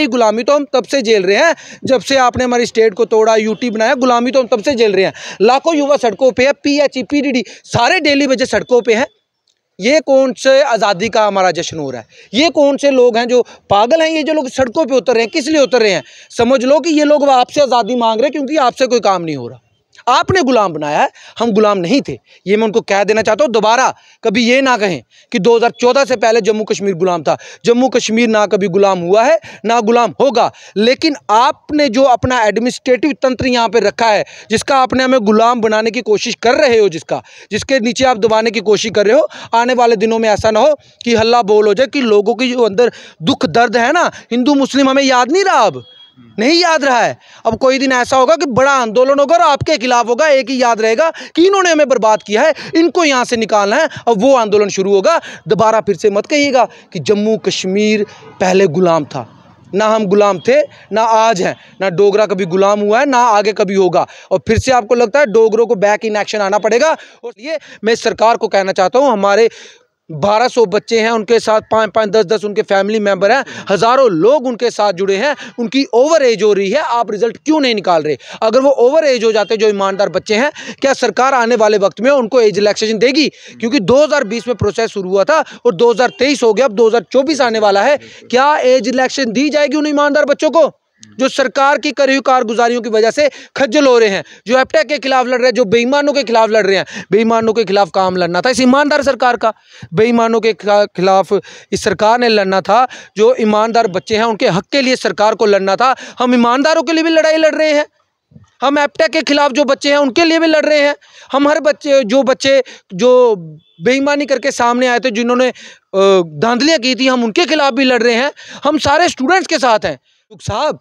ही गुलामी तो हम तब से झेल रहे हैं जब से आपने हमारी स्टेट को तोड़ा यूटी बनाया गुलामी तो हम तब से झेल रहे हैं लाखों युवा सड़कों पर है पी एच ई सारे डेली वजह सड़कों पर हैं ये कौन से आज़ादी का हमारा जश्न हो रहा है ये कौन से लोग हैं जो पागल हैं ये जो लोग सड़कों पे उतर रहे हैं किस लिए उतर रहे हैं समझ लो कि ये लोग आपसे आज़ादी मांग रहे हैं क्योंकि आपसे कोई काम नहीं हो रहा आपने गुलाम बनाया है हम गुलाम नहीं थे ये मैं उनको कह देना चाहता हूँ दोबारा कभी ये ना कहें कि 2014 से पहले जम्मू कश्मीर गुलाम था जम्मू कश्मीर ना कभी गुलाम हुआ है ना गुलाम होगा लेकिन आपने जो अपना एडमिनिस्ट्रेटिव तंत्र यहाँ पर रखा है जिसका आपने हमें गुलाम बनाने की कोशिश कर रहे हो जिसका जिसके नीचे आप दबाने की कोशिश कर रहे हो आने वाले दिनों में ऐसा ना हो कि हल्ला बोल हो जाए कि लोगों के जो अंदर दुख दर्द है ना हिंदू मुस्लिम हमें याद नहीं रहा अब नहीं याद रहा है अब कोई दिन ऐसा होगा कि बड़ा आंदोलन होगा और आपके खिलाफ होगा एक ही याद रहेगा कि इन्होंने हमें बर्बाद किया है इनको यहाँ से निकालना है अब वो आंदोलन शुरू होगा दोबारा फिर से मत कहिएगा कि जम्मू कश्मीर पहले गुलाम था ना हम गुलाम थे ना आज हैं ना डोगरा कभी गुलाम हुआ है ना आगे कभी होगा और फिर से आपको लगता है डोगरों को बैक इन एक्शन आना पड़ेगा और ये मैं सरकार को कहना चाहता हूँ हमारे बारह सौ बच्चे हैं उनके साथ पाँच पाँच दस दस उनके फैमिली मेम्बर हैं हज़ारों लोग उनके साथ जुड़े हैं उनकी ओवर एज हो रही है आप रिजल्ट क्यों नहीं निकाल रहे अगर वो ओवर एज हो जाते जो ईमानदार बच्चे हैं क्या सरकार आने वाले वक्त में उनको एज रिलैक्सेशन देगी क्योंकि 2020 में प्रोसेस शुरू हुआ था और दो हो गया अब दो आने वाला है क्या एज रिलैक्सेशन दी जाएगी उन ईमानदार बच्चों को जो सरकार की करी हुई कारगुजारियों की वजह से खज्जल हो रहे हैं जो एपटेक के खिलाफ लड़ रहे हैं जो बेईमानों के खिलाफ लड़ रहे हैं बेईमानों के खिलाफ काम लड़ना था इस ईमानदार सरकार का बेईमानों के खिलाफ इस सरकार ने लड़ना था जो ईमानदार बच्चे हैं उनके हक के लिए सरकार को लड़ना था हम ईमानदारों के लिए भी लड़ाई लड़ रहे हैं हम एपटेक के खिलाफ जो बच्चे हैं उनके लिए भी लड़ रहे हैं हम हर बच्चे जो बच्चे जो बेईमानी करके सामने आए थे जिन्होंने धांधलियाँ की थी हम उनके खिलाफ भी लड़ रहे हैं हम सारे स्टूडेंट्स के साथ हैं साहब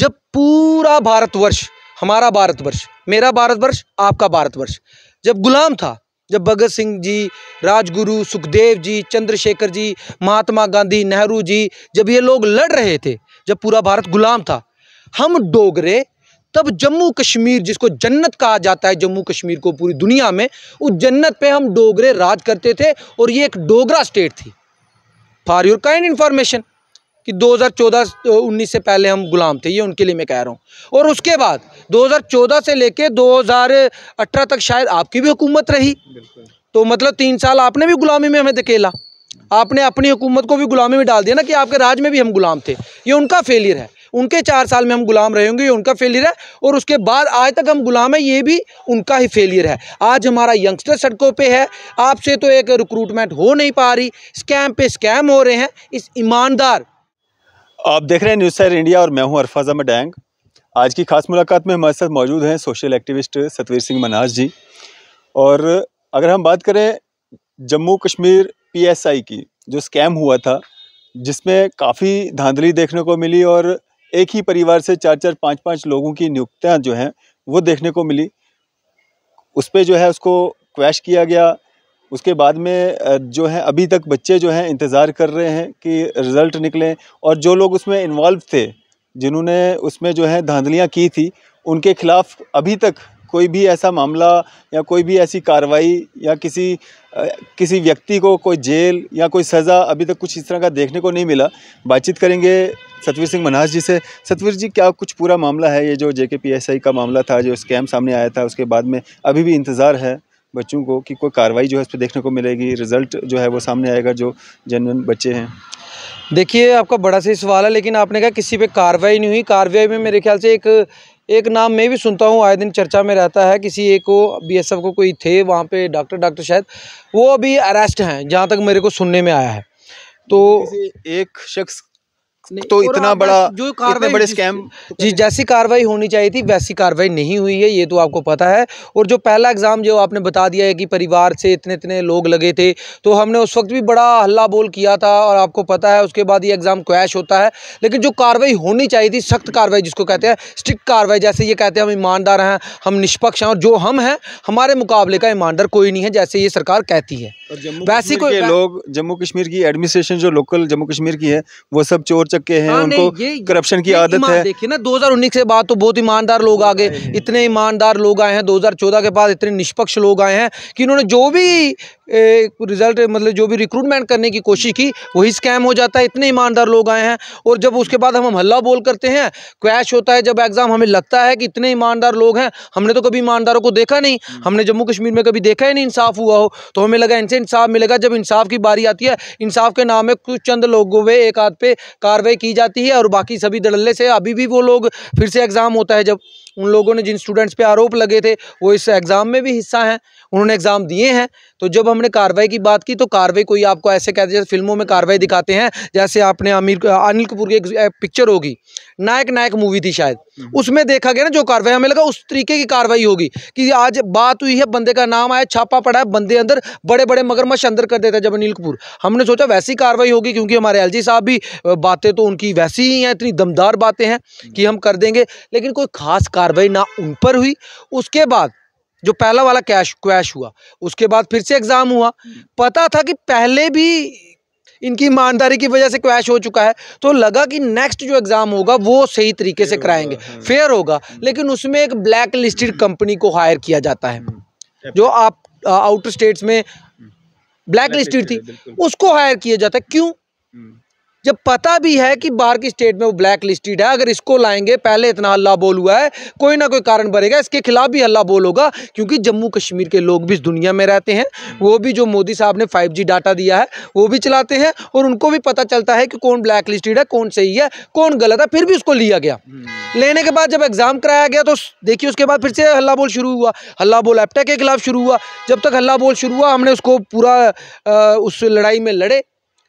जब पूरा भारतवर्ष हमारा भारतवर्ष मेरा भारतवर्ष आपका भारतवर्ष जब गुलाम था जब भगत सिंह जी राजगुरु सुखदेव जी चंद्रशेखर जी महात्मा गांधी नेहरू जी जब ये लोग लड़ रहे थे जब पूरा भारत गुलाम था हम डोगरे तब जम्मू कश्मीर जिसको जन्नत कहा जाता है जम्मू कश्मीर को पूरी दुनिया में उस जन्नत पे हम डोगरे राज करते थे और ये एक डोगरा स्टेट थी फॉर योर काइंड इन्फॉर्मेशन कि 2014-19 से पहले हम गुलाम थे ये उनके लिए मैं कह रहा हूँ और उसके बाद 2014 से लेके 2018 तक शायद आपकी भी हुकूमत रही तो मतलब तीन साल आपने भी गुलामी में हमें धकेला आपने अपनी हुकूमत को भी गुलामी में डाल दिया ना कि आपके राज में भी हम गुलाम थे ये उनका फेलियर है उनके चार साल में हम गुलाम रहे होंगे ये उनका फेलियर है और उसके बाद आज तक हम गुलाम हैं ये भी उनका ही फेलियर है आज हमारा यंगस्टर सड़कों पे है आपसे तो एक रिक्रूटमेंट हो नहीं पा रही स्कैम पे स्कैम हो रहे हैं इस ईमानदार आप देख रहे हैं न्यूज़ सैर इंडिया और मैं हूं अरफाज अहमद डैंग आज की खास मुलाकात में हमारे साथ मौजूद हैं सोशल एक्टिविस्ट सतवीर सिंह मनाज जी और अगर हम बात करें जम्मू कश्मीर पीएसआई की जो स्कैम हुआ था जिसमें काफ़ी धांधली देखने को मिली और एक ही परिवार से चार चार पाँच पाँच लोगों की नियुक्तियाँ जो हैं वो देखने को मिली उस पर जो है उसको क्वैश किया गया उसके बाद में जो है अभी तक बच्चे जो हैं इंतज़ार कर रहे हैं कि रिज़ल्ट निकलें और जो लोग उसमें इन्वॉल्व थे जिन्होंने उसमें जो है धांधलियाँ की थी उनके ख़िलाफ़ अभी तक कोई भी ऐसा मामला या कोई भी ऐसी कार्रवाई या किसी किसी व्यक्ति को कोई जेल या कोई सज़ा अभी तक कुछ इस तरह का देखने को नहीं मिला बातचीत करेंगे सतवीर सिंह मनास जी से सतवीर जी क्या कुछ पूरा मामला है ये जो जे के पी एस आई का मामला था जो स्कैम सामने आया था उसके बाद में अभी भी इंतज़ार है बच्चों को कि कोई कार्रवाई जो है इस पर देखने को मिलेगी रिज़ल्ट जो है वो सामने आएगा जो जनवन बच्चे हैं देखिए आपका बड़ा सही सवाल है लेकिन आपने कहा किसी पे कार्रवाई नहीं हुई कार्रवाई में मेरे ख्याल से एक एक नाम मैं भी सुनता हूँ आए दिन चर्चा में रहता है किसी एक को बीएसएफ को कोई थे वहाँ पे डॉक्टर डॉक्टर शायद वो अभी अरेस्ट हैं जहाँ तक मेरे को सुनने में आया है तो एक शख्स तो इतना बड़ा जो कार्रवाई बड़े स्कैम जी जैसी कार्रवाई होनी चाहिए थी वैसी कार्रवाई नहीं हुई है ये तो आपको पता है और जो पहला एग्ज़ाम जो आपने बता दिया है कि परिवार से इतने इतने लोग लगे थे तो हमने उस वक्त भी बड़ा हल्ला बोल किया था और आपको पता है उसके बाद ये एग्ज़ाम क्वैश होता है लेकिन जो कार्रवाई होनी चाहिए थी सख्त कार्रवाई जिसको कहते हैं स्ट्रिक्ट कार्रवाई जैसे ये कहते हैं हम ईमानदार हैं हम निष्पक्ष हैं और जो हम हैं हमारे मुकाबले का ईमानदार कोई नहीं है जैसे ये सरकार कहती है वैसे कोई लोग जम्मू कश्मीर की एडमिनिस्ट्रेशन जो लोकल जम्मू कश्मीर की है वो सब चोर चुके हैं हाँ, उनको करप्शन की आदत है देखिए ना 2019 से बाद तो बहुत ईमानदार लोग आ गए इतने ईमानदार लोग आए हैं 2014 के बाद इतने निष्पक्ष लोग आए हैं कि उन्होंने जो भी रिजल्ट मतलब जो भी रिक्रूटमेंट करने की कोशिश की वही स्कैम हो जाता है इतने ईमानदार लोग आए हैं और जब उसके बाद हम हल्ला बोल करते हैं क्वैश होता है जब एग्ज़ाम हमें लगता है कि इतने ईमानदार लोग हैं हमने तो कभी ईमानदारों को देखा नहीं हम्म। हमने जम्मू कश्मीर में कभी देखा ही नहीं इंसाफ हुआ हो तो हमें लगा इनसे इंसाफ मिलेगा जब इंसाफ की बारी आती है इंसाफ के नाम में कुछ चंद लोगों में एक आध पे कार्रवाई कार्रवाई की जाती है और बाकी सभी धड़ल्ले से अभी भी वो लोग फिर से एग्ज़ाम होता है जब उन लोगों ने जिन स्टूडेंट्स पे आरोप लगे थे वो इस एग्ज़ाम में भी हिस्सा हैं उन्होंने एग्ज़ाम दिए हैं तो जब हमने कार्रवाई की बात की तो कार्रवाई कोई आपको ऐसे कहते जैसे फिल्मों में कार्रवाई दिखाते हैं जैसे आपने आमिर अनिल कपूर की एक पिक्चर होगी नायक नायक मूवी थी शायद हम्म। उसमें देखा गया ना जो कार्रवाई हमें लगा उस तरीके की कार्रवाई होगी कि आज बात हुई है बंदे का नाम आया छापा पड़ा है बंदे अंदर बड़े बड़े मगरमच्छ अंदर कर देता है जब अनिल कपूर हमने सोचा वैसी कार्रवाई होगी क्योंकि हमारे एल साहब भी बातें तो उनकी वैसी ही हैं इतनी दमदार बातें हैं कि हम कर देंगे लेकिन कोई खास कार्रवाई कार्रवाई ना उन पर हुई उसके बाद जो पहला वाला कैश क्वैश हुआ उसके बाद फिर से एग्ज़ाम हुआ पता था कि पहले भी इनकी ईमानदारी की वजह से क्वैश हो चुका है तो लगा कि नेक्स्ट जो एग्ज़ाम होगा वो सही तरीके से कराएंगे फेयर हाँ। होगा लेकिन उसमें एक ब्लैक लिस्टेड कंपनी को हायर किया जाता है जो आप आउटर स्टेट्स में ब्लैक लिस्टेड थी उसको हायर किया जाता है क्यों हम्म। जब पता भी है कि बाहर की स्टेट में वो ब्लैक लिस्टेड है अगर इसको लाएंगे पहले इतना हल्ला बोल हुआ है कोई ना कोई कारण बनेगा इसके खिलाफ भी हल्ला बोल होगा क्योंकि जम्मू कश्मीर के लोग भी इस दुनिया में रहते हैं वो भी जो मोदी साहब ने फाइव डाटा दिया है वो भी चलाते हैं और उनको भी पता चलता है कि कौन ब्लैक लिस्टेड है कौन सही है कौन गलत है फिर भी उसको लिया गया हम्म। लेने के बाद जब एग्ज़ाम कराया गया तो देखिए उसके बाद फिर से हल्ला बोल शुरू हुआ हल्ला बोल एप्टा के खिलाफ शुरू हुआ जब तक हल्ला बोल शुरू हुआ हमने उसको पूरा आ, उस लड़ाई में लड़े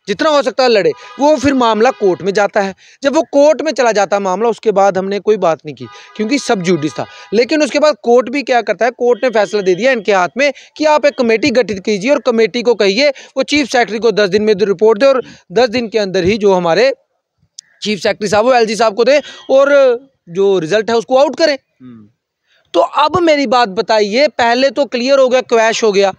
जितना हो सकता है लड़े वो फिर मामला कोर्ट में जाता है जब वो कोर्ट में चला जाता है मामला उसके बाद हमने कोई बात नहीं की क्योंकि सब जूडिस था लेकिन उसके बाद कोर्ट भी क्या करता है कोर्ट ने फैसला दे दिया इनके हाथ में कि आप एक कमेटी गठित कीजिए और कमेटी को कहिए वो चीफ सेक्रेटरी को दस दिन में रिपोर्ट दे और दस दिन के अंदर ही जो हमारे चीफ सेक्रेटरी साहब वो एल साहब को दें और जो रिजल्ट है उसको आउट करें हम्म। तो अब मेरी बात बताइए पहले तो क्लियर हो गया क्वैश हो गया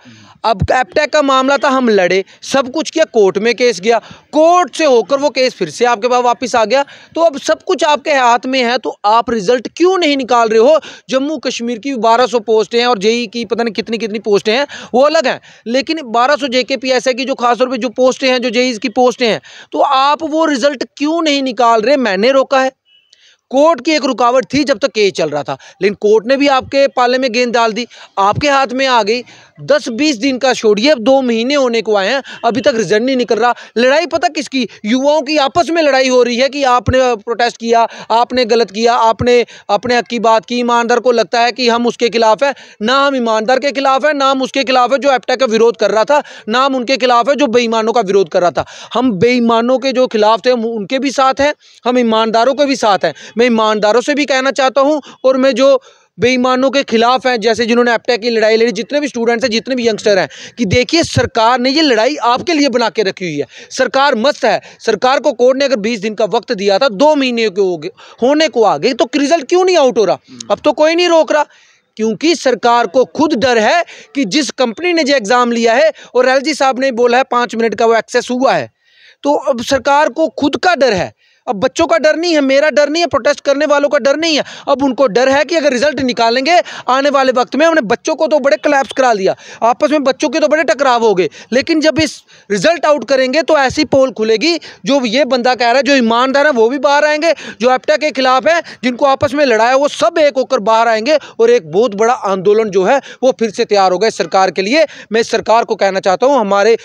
अब एपटेक का मामला था हम लड़े सब कुछ किया कोर्ट में केस गया कोर्ट से होकर वो केस फिर से आपके पास वापस आ गया तो अब सब कुछ आपके हाथ में है तो आप रिजल्ट क्यों नहीं निकाल रहे हो जम्मू कश्मीर की 1200 पोस्टें हैं और जेई की पता नहीं कितनी कितनी पोस्टें हैं वो अलग हैं लेकिन 1200 सौ जे के पी एस की जो खासतौर पर जो पोस्टें हैं जो जेई की पोस्टें हैं तो आप वो रिजल्ट क्यों नहीं निकाल रहे मैंने रोका है कोर्ट की एक रुकावट थी जब तक केस चल रहा था लेकिन कोर्ट ने भी आपके पाले में गेंद डाल दी आपके हाथ में आ गई दस बीस दिन का छोड़िए अब दो महीने होने को आए हैं अभी तक रिजल्ट नहीं निकल रहा लड़ाई पता किसकी युवाओं की आपस में लड़ाई हो रही है कि आपने प्रोटेस्ट किया आपने गलत किया आपने अपने हक की बात की ईमानदार को लगता है कि हम उसके खिलाफ है ना हम ईमानदार के खिलाफ है ना हम उसके खिलाफ है जो एप्टा का विरोध कर रहा था ना हम उनके खिलाफ है जो बेईमानों का विरोध कर रहा था हम बेईमानों के जो खिलाफ थे उनके भी साथ हैं हम ईमानदारों के भी साथ हैं मैं ईमानदारों से भी कहना चाहता हूँ और मैं जो बेईमानों के खिलाफ हैं जैसे जिन्होंने एपटेक की लड़ाई लड़ी जितने भी स्टूडेंट्स हैं जितने भी यंगस्टर हैं कि देखिए सरकार ने ये लड़ाई आपके लिए बना के रखी हुई है सरकार मस्त है सरकार को कोर्ट ने अगर बीस दिन का वक्त दिया था दो महीने के हो होने को आ गई तो रिजल्ट क्यों नहीं आउट हो रहा हम्म। अब तो कोई नहीं रोक रहा क्योंकि सरकार को खुद डर है कि जिस कंपनी ने जो एग्ज़ाम लिया है और एल साहब ने बोला है पाँच मिनट का वो एक्सेस हुआ है तो अब सरकार को खुद का डर है अब बच्चों का डर नहीं है मेरा डर नहीं है प्रोटेस्ट करने वालों का डर नहीं है अब उनको डर है कि अगर रिजल्ट निकालेंगे आने वाले वक्त में हमने बच्चों को तो बड़े क्लैप्स करा दिया आपस में बच्चों के तो बड़े टकराव हो गए लेकिन जब इस रिजल्ट आउट करेंगे तो ऐसी पोल खुलेगी जो ये बंदा कह रहा है जो ईमानदार है वो भी बाहर आएंगे जो एप्टा के खिलाफ है जिनको आपस में लड़ाया वो सब एक होकर बाहर आएंगे और एक बहुत बड़ा आंदोलन जो है वो फिर से तैयार होगा इस सरकार के लिए मैं इस सरकार को कहना चाहता हूँ हमारे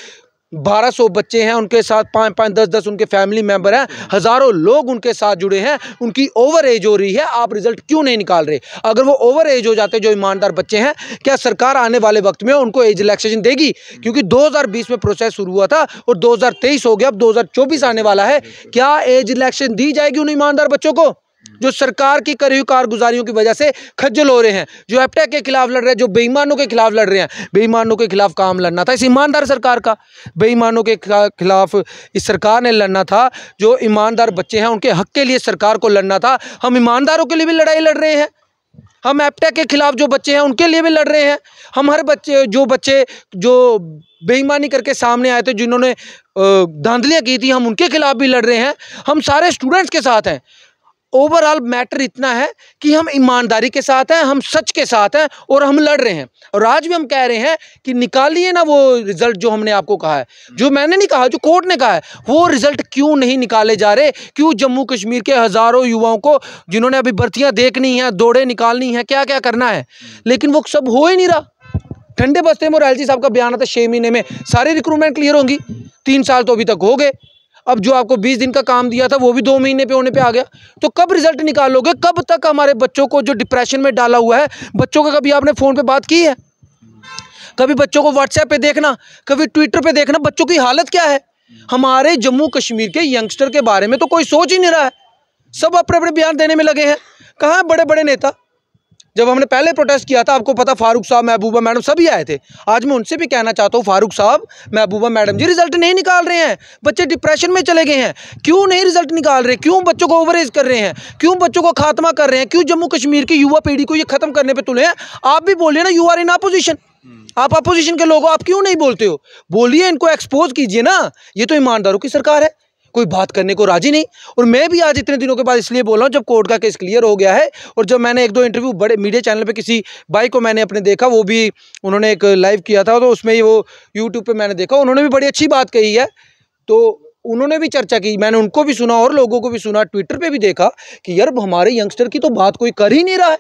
बारह सौ बच्चे हैं उनके साथ पाँच पाँच दस दस उनके फैमिली मेंबर हैं हज़ारों लोग उनके साथ जुड़े हैं उनकी ओवर एज हो रही है आप रिज़ल्ट क्यों नहीं निकाल रहे अगर वो ओवर एज हो जाते जो ईमानदार बच्चे हैं क्या सरकार आने वाले वक्त में उनको एज रिलैक्सेशन देगी क्योंकि 2020 में प्रोसेस शुरू हुआ था और दो हो गया अब दो आने वाला है क्या एज रिलैक्सेशन दी जाएगी उन ईमानदार बच्चों को जो सरकार की करी हुई कारगुजारियों की वजह से खज्जल हो रहे हैं जो एपटेक के खिलाफ लड़ रहे हैं जो बेईमानों के खिलाफ लड़ रहे हैं बेईमानों के खिलाफ काम लड़ना था इस ईमानदार सरकार का बेईमानों के खिलाफ इस सरकार ने लड़ना था जो ईमानदार बच्चे हैं उनके हक के लिए सरकार को लड़ना था हम ईमानदारों के लिए भी लड़ाई लड़ रहे हैं हम एपटेक के खिलाफ जो बच्चे हैं उनके लिए भी लड़ रहे हैं हम हर बच्चे जो बच्चे जो बेईमानी करके सामने आए थे जिन्होंने धांधलियाँ की थी हम उनके खिलाफ भी लड़ रहे हैं हम सारे स्टूडेंट्स के साथ हैं ओवरऑल मैटर इतना है कि हम ईमानदारी के साथ हैं हम सच के साथ हैं और हम लड़ रहे हैं और आज भी हम कह रहे हैं कि निकालिए ना वो रिज़ल्ट जो हमने आपको कहा है हम्म। जो मैंने नहीं कहा जो कोर्ट ने कहा है वो रिज़ल्ट क्यों नहीं निकाले जा रहे क्यों जम्मू कश्मीर के हज़ारों युवाओं को जिन्होंने अभी भर्तियां देखनी है दौड़े निकालनी है क्या क्या करना है हम्म। लेकिन वो सब हो ही नहीं रहा ठंडे बस्ते में मोरालजी साहब का बयान आता है महीने में सारी रिक्रूटमेंट क्लियर होंगी तीन साल तो अभी तक हो गए अब जो आपको बीस दिन का काम दिया था वो भी दो महीने पे होने पे आ गया तो कब रिजल्ट निकालोगे कब तक हमारे बच्चों को जो डिप्रेशन में डाला हुआ है बच्चों का कभी आपने फ़ोन पर बात की है कभी बच्चों को व्हाट्सएप पे देखना कभी ट्विटर पे देखना बच्चों की हालत क्या है हमारे जम्मू कश्मीर के यंगस्टर के बारे में तो कोई सोच ही नहीं रहा है सब अपने अपने बयान देने में लगे हैं कहाँ बड़े बड़े नेता जब हमने पहले प्रोटेस्ट किया था आपको पता फारूक साहब महबूबा मैडम सभी आए थे आज मैं उनसे भी कहना चाहता हूँ फारूक साहब महबूबा मैडम जी रिजल्ट नहीं निकाल रहे हैं बच्चे डिप्रेशन में चले गए हैं क्यों नहीं रिजल्ट निकाल रहे क्यों बच्चों को ओवरेज कर रहे हैं क्यों बच्चों को खात्मा कर रहे हैं क्यों जम्मू कश्मीर की युवा पीढ़ी को ये खत्म करने पर तुले हैं आप भी बोलिए ना यू आर इन अपोजिशन आप अपोजिशन के लोग हो आप क्यों नहीं बोलते हो बोलिए इनको एक्सपोज कीजिए ना ये तो ईमानदारों की सरकार है कोई बात करने को राजी नहीं और मैं भी आज इतने दिनों के बाद इसलिए बोल रहा हूँ जब कोर्ट का केस क्लियर हो गया है और जब मैंने एक दो इंटरव्यू बड़े मीडिया चैनल पर किसी भाई को मैंने अपने देखा वो भी उन्होंने एक लाइव किया था तो उसमें ही वो यूट्यूब पर मैंने देखा उन्होंने भी बड़ी अच्छी बात कही है तो उन्होंने भी चर्चा की मैंने उनको भी सुना और लोगों को भी सुना ट्विटर पे भी देखा कि यार हमारे यंगस्टर की तो बात कोई कर ही नहीं रहा है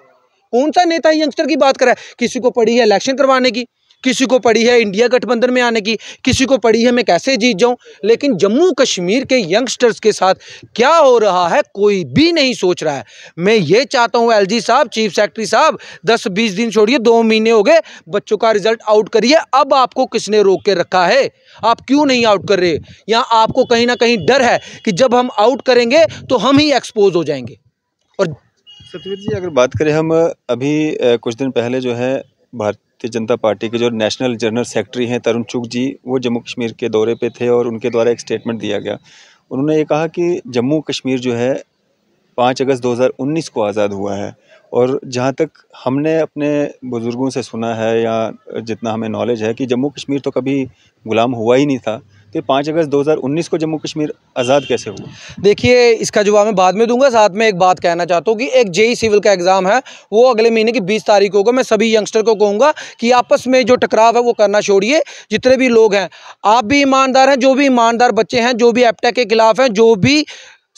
कौन सा नेता यंगस्टर की बात रहा है किसी को पड़ी है इलेक्शन करवाने की किसी को पड़ी है इंडिया गठबंधन में आने की किसी को पड़ी है मैं कैसे जीत जाऊं लेकिन जम्मू कश्मीर के यंगस्टर्स के साथ क्या हो रहा है कोई भी नहीं सोच रहा है मैं ये चाहता हूं एलजी साहब चीफ सेक्रेटरी साहब दस बीस दिन छोड़िए दो महीने हो गए बच्चों का रिजल्ट आउट करिए अब आपको किसने रोक के रखा है आप क्यों नहीं आउट कर रहे या आपको कहीं ना कहीं डर है कि जब हम आउट करेंगे तो हम ही एक्सपोज हो जाएंगे और सतवीर जी अगर बात करें हम अभी कुछ दिन पहले जो है भारत भारतीय जनता पार्टी के जो नेशनल जनरल सेक्रेटरी हैं तरुण चुग जी वो जम्मू कश्मीर के दौरे पे थे और उनके द्वारा एक स्टेटमेंट दिया गया उन्होंने ये कहा कि जम्मू कश्मीर जो है पाँच अगस्त 2019 को आज़ाद हुआ है और जहाँ तक हमने अपने बुज़ुर्गों से सुना है या जितना हमें नॉलेज है कि जम्मू कश्मीर तो कभी ग़ुलाम हुआ ही नहीं था कि पाँच अगस्त 2019 को जम्मू कश्मीर आज़ाद कैसे हुआ देखिए इसका जवाब मैं बाद में दूंगा साथ में एक बात कहना चाहता हूँ कि एक जेई सिविल का एग्ज़ाम है वो अगले महीने की बीस तारीख को होगा मैं सभी यंगस्टर को कहूँगा कि आपस में जो टकराव है वो करना छोड़िए जितने भी लोग हैं आप भी ईमानदार हैं जो भी ईमानदार बच्चे हैं जो भी एपटेक के खिलाफ हैं जो भी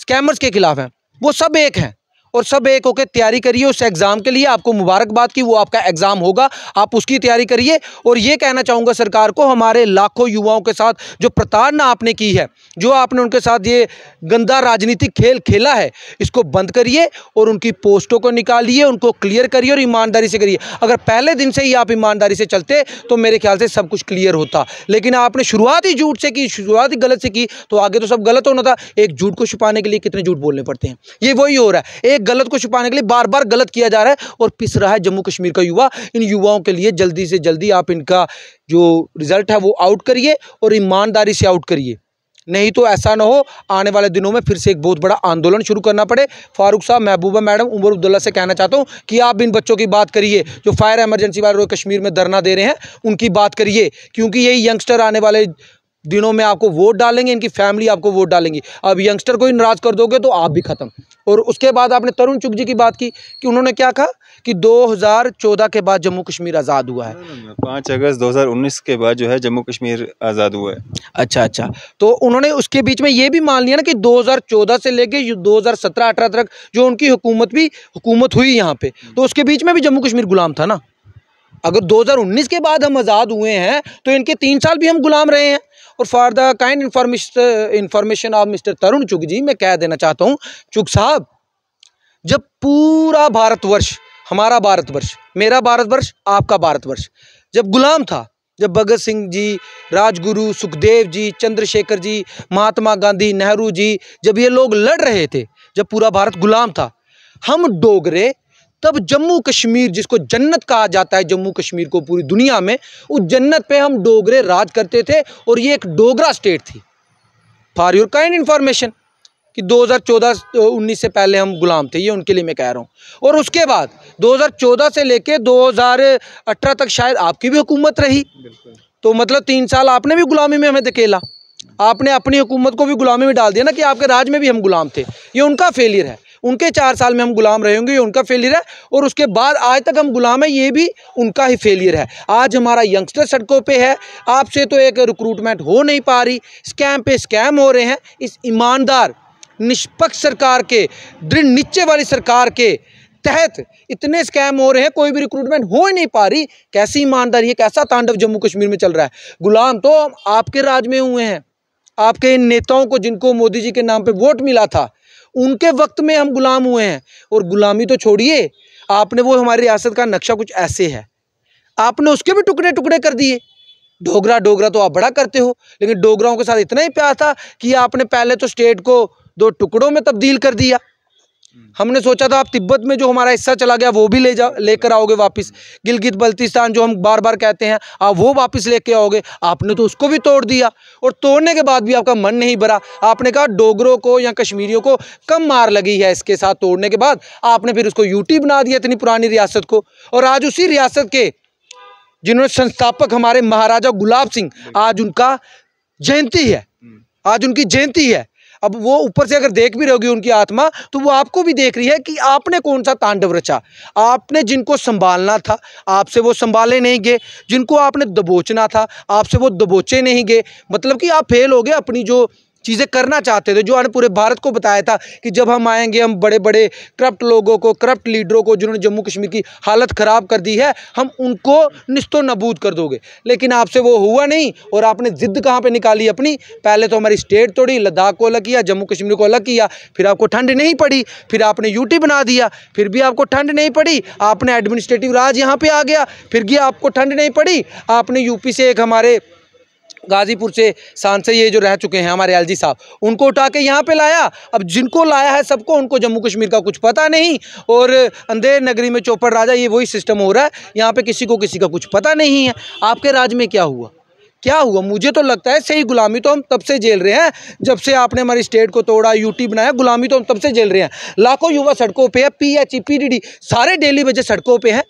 स्कैमर्स के खिलाफ हैं वो सब एक हैं और सब एक होकर तैयारी करिए उस एग्ज़ाम के लिए आपको मुबारकबाद की वो आपका एग्ज़ाम होगा आप उसकी तैयारी करिए और ये कहना चाहूँगा सरकार को हमारे लाखों युवाओं के साथ जो प्रताड़ना आपने की है जो आपने उनके साथ ये गंदा राजनीतिक खेल खेला है इसको बंद करिए और उनकी पोस्टों को निकालिए उनको क्लियर करिए और ईमानदारी से करिए अगर पहले दिन से ही आप ईमानदारी से चलते तो मेरे ख्याल से सब कुछ क्लियर होता लेकिन आपने शुरुआत ही झूठ से की शुरुआत ही गलत से की तो आगे तो सब गलत होना था एक झूठ को छुपाने के लिए कितने झूठ बोलने पड़ते हैं ये वही हो रहा है लिए गलत को छुपाने के लिए बार बार गलत किया जा रहा है और पिस रहा है जम्मू कश्मीर का युवा इन युवाओं के लिए जल्दी से जल्दी आप इनका जो रिज़ल्ट है वो आउट करिए और ईमानदारी से आउट करिए नहीं तो ऐसा ना हो आने वाले दिनों में फिर से एक बहुत बड़ा आंदोलन शुरू करना पड़े फारूक साहब महबूबा मैडम उमर अब्दुल्ला से कहना चाहता हूँ कि आप इन बच्चों की बात करिए जो फायर एमरजेंसी वाले कश्मीर में धरना दे रहे हैं उनकी बात करिए क्योंकि यही यंगस्टर आने वाले दिनों में आपको वोट डालेंगे इनकी फैमिली आपको वोट डालेंगी अब यंगस्टर को ही नाराज़ कर दोगे तो आप भी ख़त्म और उसके बाद आपने तरुण चुग जी की बात की कि उन्होंने क्या कहा कि 2014 के बाद जम्मू कश्मीर आज़ाद हुआ है पाँच अगस्त 2019 के बाद जो है जम्मू कश्मीर आज़ाद हुआ है अच्छा अच्छा तो उन्होंने उसके बीच में ये भी मान लिया ना कि 2014 से लेके 2017-18 तक जो उनकी हुकूमत भी हुकूमत हुई यहाँ पे तो उसके बीच में भी जम्मू कश्मीर गुलाम था ना अगर 2019 के बाद हम आज़ाद हुए हैं तो इनके तीन साल भी हम गुलाम रहे हैं और for the kind information information of mister Tarun Chugh ji मैं कह देना चाहता हूँ चुग साहब जब पूरा भारतवर्ष हमारा भारतवर्ष मेरा भारतवर्ष आपका भारतवर्ष जब गुलाम था जब भगत सिंह जी राजगुरु सुखदेव जी चंद्रशेखर जी महात्मा गांधी नेहरू जी जब ये लोग लड़ रहे थे जब पूरा भारत गुलाम था हम डोगरे तब जम्मू कश्मीर जिसको जन्नत कहा जाता है जम्मू कश्मीर को पूरी दुनिया में उस जन्नत पे हम डोगरे राज करते थे और ये एक डोगरा स्टेट थी फॉर योर काइंड इन्फॉर्मेशन कि 2014 19 से पहले हम गुलाम थे ये उनके लिए मैं कह रहा हूँ और उसके बाद 2014 से लेके 2018 तक शायद आपकी भी हुकूमत रही तो मतलब तीन साल आपने भी गुलामी में हमें धकेला आपने अपनी हुकूमत को भी गुलामी में डाल दिया ना कि आपके राज में भी हम गुलाम थे ये उनका फेलियर है उनके चार साल में हम गुलाम रहे होंगे ये उनका फेलियर है और उसके बाद आज तक हम गुलाम हैं ये भी उनका ही फेलियर है आज हमारा यंगस्टर सड़कों पर है आपसे तो एक रिक्रूटमेंट हो नहीं पा रही स्कैम पे स्कैम हो रहे हैं इस ईमानदार निष्पक्ष सरकार के दृढ़ निश्चय वाली सरकार के तहत इतने स्कैम हो रहे हैं कोई भी रिक्रूटमेंट हो ही नहीं पा रही कैसी ईमानदारी है कैसा तांडव जम्मू कश्मीर में चल रहा है गुलाम तो आपके राज में हुए हैं आपके इन नेताओं को जिनको मोदी जी के नाम पे वोट मिला था उनके वक्त में हम गुलाम हुए हैं और ग़ुलामी तो छोड़िए आपने वो हमारी रियासत का नक्शा कुछ ऐसे है आपने उसके भी टुकड़े टुकड़े कर दिए डोगरा डोगरा तो आप बड़ा करते हो लेकिन डोगराओं के साथ इतना ही प्यार था कि आपने पहले तो स्टेट को दो टुकड़ों में तब्दील कर दिया हमने सोचा था आप तिब्बत में जो हमारा हिस्सा चला गया वो भी ले जा लेकर आओगे वापस गिलगित बल्तिस्तान जो हम बार बार कहते हैं आप वो वापस लेके आओगे आपने तो उसको भी तोड़ दिया और तोड़ने के बाद भी आपका मन नहीं भरा आपने कहा डोगरों को या कश्मीरियों को कम मार लगी है इसके साथ तोड़ने के बाद आपने फिर उसको यूटी बना दिया इतनी पुरानी रियासत को और आज उसी रियासत के जिन्होंने संस्थापक हमारे महाराजा गुलाब सिंह आज उनका जयंती है हम्म। आज उनकी जयंती है अब वो ऊपर से अगर देख भी रहोगी उनकी आत्मा तो वो आपको भी देख रही है कि आपने कौन सा तांडव रचा आपने जिनको संभालना था आपसे वो संभाले नहीं गए जिनको आपने दबोचना था आपसे वो दबोचे नहीं गए मतलब कि आप फेल हो गए अपनी जो चीज़ें करना चाहते थे जो उन्होंने पूरे भारत को बताया था कि जब हम आएंगे हम बड़े बड़े करप्ट लोगों को करप्ट लीडरों को जिन्होंने जम्मू कश्मीर की हालत ख़राब कर दी है हम उनको नस्तो नबूद कर दोगे लेकिन आपसे वो हुआ नहीं और आपने ज़िद्द कहाँ पर निकाली अपनी पहले तो हमारी स्टेट तोड़ी लद्दाख को अलग किया जम्मू कश्मीर को अलग किया फिर आपको ठंड नहीं पड़ी फिर आपने यूटी बना दिया फिर भी आपको ठंड नहीं पड़ी आपने एडमिनिस्ट्रेटिव राज यहाँ पर आ गया फिर भी आपको ठंड नहीं पड़ी आपने यूपी से एक हमारे गाजीपुर से सांसद ये जो रह चुके हैं हमारे एलजी साहब उनको उठा के यहाँ पे लाया अब जिनको लाया है सबको उनको जम्मू कश्मीर का कुछ पता नहीं और अंधेर नगरी में चौपड़ राजा ये वही सिस्टम हो रहा है यहाँ पे किसी को किसी का कुछ पता नहीं है आपके राज में क्या हुआ क्या हुआ मुझे तो लगता है सही गुलामी तो हम तब से झेल रहे हैं जब से आपने हमारी स्टेट को तोड़ा यूटी बनाया गुलामी तो हम तब से झेल रहे हैं लाखों युवा सड़कों पे है P H E P D D सारे डेली वजह सड़कों पे हैं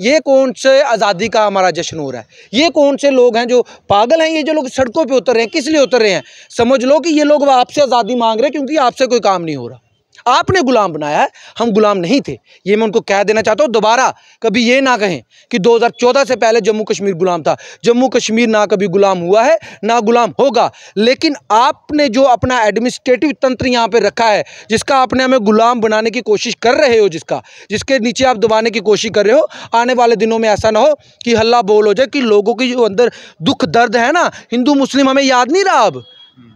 ये कौन से आज़ादी का हमारा जश्न हो रहा है ये कौन से लोग हैं जो पागल हैं ये जो लोग सड़कों पे उतर रहे हैं किस लिए उतर रहे हैं समझ लो कि ये लोग आपसे आज़ादी मांग रहे हैं क्योंकि आपसे कोई काम नहीं हो रहा आपने गुलाम बनाया है हम गुलाम नहीं थे ये मैं उनको कह देना चाहता हूँ दोबारा कभी ये ना कहें कि 2014 से पहले जम्मू कश्मीर गुलाम था जम्मू कश्मीर ना कभी गुलाम हुआ है ना गुलाम होगा लेकिन आपने जो अपना एडमिनिस्ट्रेटिव तंत्र यहाँ पर रखा है जिसका आपने हमें गुलाम बनाने की कोशिश कर रहे हो जिसका जिसके नीचे आप दबाने की कोशिश कर रहे हो आने वाले दिनों में ऐसा ना हो कि हल्ला बोल हो जाए कि लोगों के जो अंदर दुख दर्द है ना हिंदू मुस्लिम हमें याद नहीं रहा अब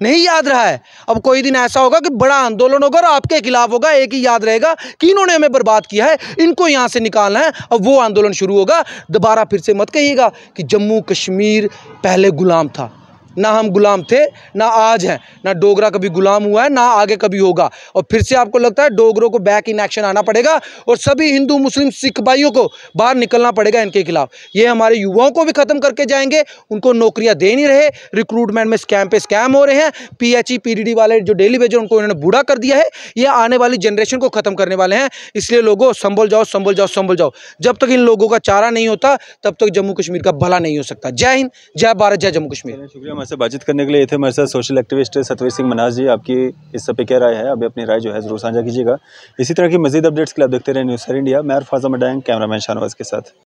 नहीं याद रहा है अब कोई दिन ऐसा होगा कि बड़ा आंदोलन होगा और आपके खिलाफ होगा एक ही याद रहेगा कि इन्होंने हमें बर्बाद किया है इनको यहाँ से निकालना है अब वो आंदोलन शुरू होगा दोबारा फिर से मत कहिएगा कि जम्मू कश्मीर पहले गुलाम था ना हम गुलाम थे ना आज हैं ना डोगरा कभी गुलाम हुआ है ना आगे कभी होगा और फिर से आपको लगता है डोगरों को बैक इन एक्शन आना पड़ेगा और सभी हिंदू मुस्लिम सिख भाइयों को बाहर निकलना पड़ेगा इनके खिलाफ ये हमारे युवाओं को भी ख़त्म करके जाएंगे उनको नौकरियाँ दे नहीं रहे रिक्रूटमेंट में स्कैम पे स्कैम हो रहे हैं पी पीडीडी e, वाले जो डेली वेजर उनको इन्होंने बूढ़ा कर दिया है ये आने वाली जनरेशन को ख़त्म करने वाले हैं इसलिए लोगों संभल जाओ संभल जाओ संभल जाओ जब तक इन लोगों का चारा नहीं होता तब तक जम्मू कश्मीर का भला नहीं हो सकता जय हिंद जय भारत जय जम्मू कश्मीर शुक्रिया हमारे से बातचीत करने के लिए थे हमारे साथ सोशल एक्टिविस्ट सतवीर सिंह मनास जी आपकी इस सब पे क्या राय है अभी अपनी राय जो है जरूर साझा कीजिएगा इसी तरह की मजीद अपडेट्स के लिए आप देखते रहे न्यूज़ सर इंडिया मैं फाजा मडायंग कैमरामैन शाहनवाज के साथ